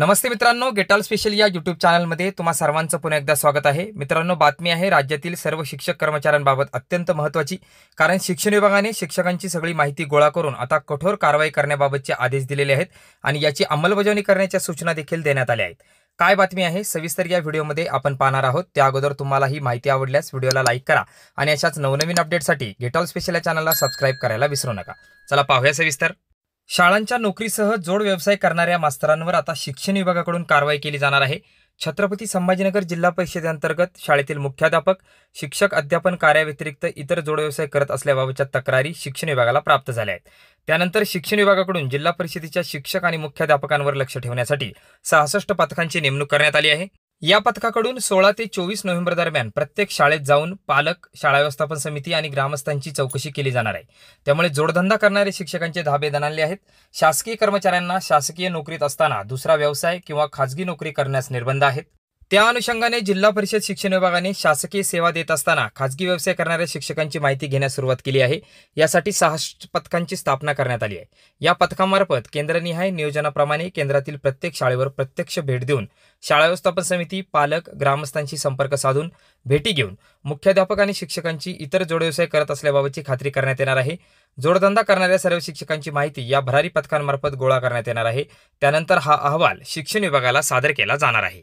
नमस्ते मित्रांनो गेटॉल स्पेशल या युट्यूब चॅनलमध्ये तुम्हा सर्वांचं पुन्हा एकदा स्वागत आहे मित्रांनो बातमी आहे राज्यातील सर्व शिक्षक कर्मचाऱ्यांबाबत अत्यंत महत्त्वाची कारण शिक्षण विभागाने शिक्षकांची सगळी माहिती गोळा करून आता कठोर कारवाई करण्याबाबतचे आदेश दिलेले आहेत आणि याची अंमलबजावणी करण्याच्या सूचना देखील देण्यात आल्या आहेत काय बातमी आहे सविस्तर या व्हिडिओमध्ये आपण पाहणार आहोत त्या अगोदर तुम्हाला ही माहिती आवडल्यास व्हिडिओला लाईक करा आणि अशाच नवनवीन अपडेटसाठी गेटॉल स्पेशल या चॅनलला सबस्क्राईब करायला विसरू नका चला पाहूया सविस्तर शाळांच्या नोकरीसह जोड व्यवसाय करणाऱ्या मास्तरांवर आता शिक्षण विभागाकडून कारवाई केली जाणार आहे छत्रपती संभाजीनगर जिल्हा परिषदेअंतर्गत शाळेतील मुख्याध्यापक शिक्षक अध्यापन कार्याव्यतिरिक्त इतर जोडव्यवसाय करत असल्याबाबतच्या तक्रारी शिक्षण विभागाला प्राप्त झाल्या आहेत त्यानंतर शिक्षण विभागाकडून जिल्हा परिषदेच्या शिक्षक आणि मुख्याध्यापकांवर लक्ष ठेवण्यासाठी सहासष्ट पथकांची नेमणूक करण्यात आली आहे या पथकाकडून सोळा ते चोवीस नोव्हेंबर दरम्यान प्रत्येक शाळेत जाऊन पालक शाळा व्यवस्थापन समिती आणि ग्रामस्थांची चौकशी केली जाणार आहे त्यामुळे जोडधंदा करणारे शिक्षकांचे धाबे दणाले आहेत शासकीय कर्मचाऱ्यांना शासकीय नोकरीत असताना दुसरा व्यवसाय किंवा खाजगी नोकरी करण्यास निर्बंध आहेत त्या अनुषंगाने जिल्हा परिषद शिक्षण विभागाने शासकीय सेवा देत असताना खाजगी व्यवसाय करणाऱ्या शिक्षकांची माहिती घेण्यास सुरुवात केली आहे यासाठी सहा पथकांची स्थापना करण्यात आली आहे या पथकामार्फत केंद्रनिहाय नियोजनाप्रमाणे केंद्रातील प्रत्येक शाळेवर प्रत्यक्ष भेट देऊन शाळा व्यवस्थापन समिती पालक ग्रामस्थांशी संपर्क साधून भेटी घेऊन मुख्याध्यापक आणि शिक्षकांची इतर जोडव्यवसाय करत असल्याबाबतची खात्री करण्यात येणार आहे जोडधंदा करणाऱ्या सर्व शिक्षकांची माहिती या भरारी पथकांमार्फत गोळा करण्यात येणार आहे त्यानंतर हा अहवाल शिक्षण विभागाला सादर केला जाणार आहे